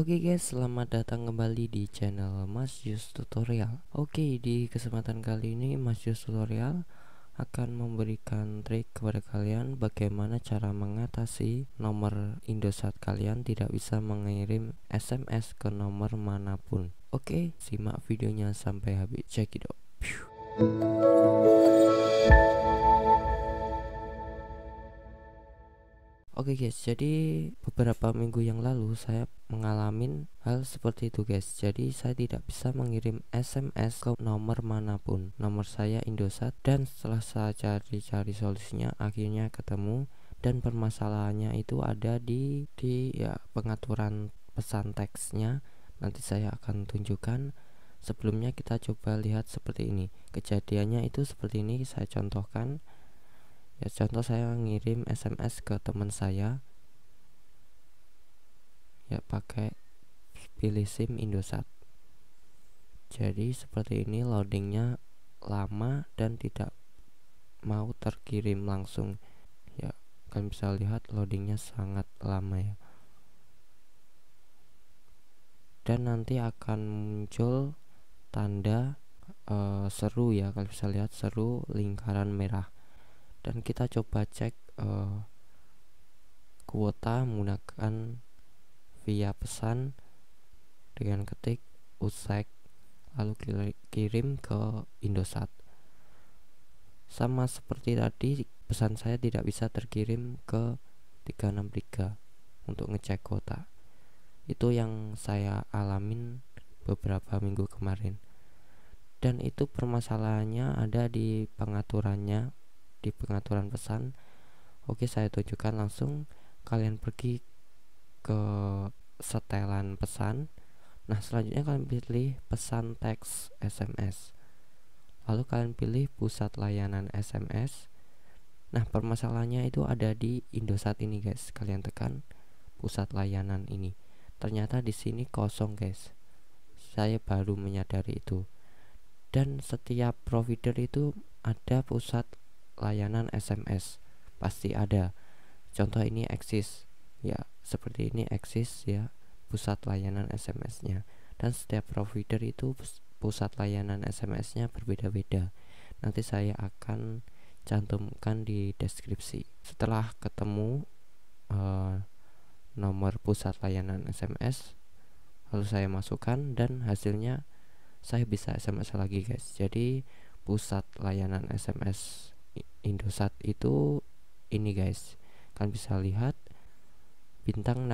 Oke okay guys, selamat datang kembali di channel Mas Yus Tutorial Oke, okay, di kesempatan kali ini Mas Yus Tutorial akan memberikan trik kepada kalian bagaimana cara mengatasi nomor Indosat kalian tidak bisa mengirim SMS ke nomor manapun Oke, okay, simak videonya sampai habis, check it out Oke guys, jadi beberapa minggu yang lalu saya mengalami hal seperti itu guys jadi saya tidak bisa mengirim SMS ke nomor manapun nomor saya Indosat dan setelah saya cari-cari solusinya akhirnya ketemu dan permasalahannya itu ada di di ya pengaturan pesan teksnya nanti saya akan tunjukkan sebelumnya kita coba lihat seperti ini kejadiannya itu seperti ini saya contohkan ya contoh saya mengirim SMS ke teman saya pakai pilih SIM Indosat jadi seperti ini loadingnya lama dan tidak mau terkirim langsung ya kalian bisa lihat loadingnya sangat lama ya dan nanti akan muncul tanda e, seru ya kalian bisa lihat seru lingkaran merah dan kita coba cek e, kuota menggunakan via pesan dengan ketik usek lalu kirim ke Indosat sama seperti tadi pesan saya tidak bisa terkirim ke 363 untuk ngecek kota itu yang saya alamin beberapa minggu kemarin dan itu permasalahannya ada di pengaturannya di pengaturan pesan oke saya tunjukkan langsung kalian pergi ke setelan pesan Nah, selanjutnya kalian pilih pesan teks SMS. Lalu kalian pilih pusat layanan SMS. Nah, permasalahannya itu ada di Indosat ini, guys. Kalian tekan pusat layanan ini. Ternyata di sini kosong, guys. Saya baru menyadari itu. Dan setiap provider itu ada pusat layanan SMS. Pasti ada. Contoh ini eksis ya seperti ini eksis ya pusat layanan SMS-nya dan setiap provider itu pusat layanan SMS-nya berbeda-beda. Nanti saya akan cantumkan di deskripsi. Setelah ketemu uh, nomor pusat layanan SMS, lalu saya masukkan dan hasilnya saya bisa SMS lagi guys. Jadi pusat layanan SMS Indosat itu ini guys. Kalian bisa lihat bintang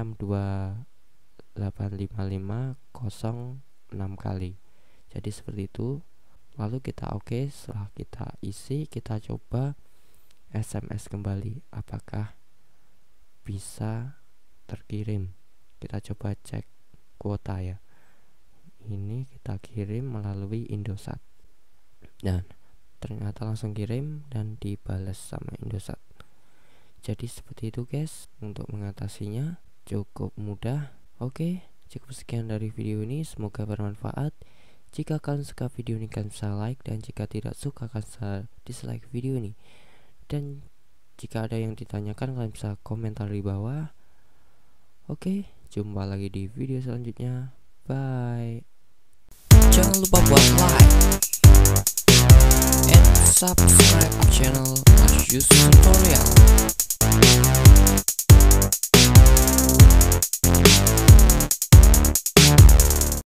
6285506 kali jadi seperti itu lalu kita oke okay, setelah kita isi kita coba SMS kembali apakah bisa terkirim kita coba cek kuota ya ini kita kirim melalui Indosat dan ternyata langsung kirim dan dibalas sama Indosat jadi seperti itu guys untuk mengatasinya cukup mudah oke cukup sekian dari video ini semoga bermanfaat jika kalian suka video ini kalian bisa like dan jika tidak suka kalian bisa dislike video ini dan jika ada yang ditanyakan kalian bisa komentar di bawah oke jumpa lagi di video selanjutnya bye jangan lupa buat like and subscribe channel Asus Tutorial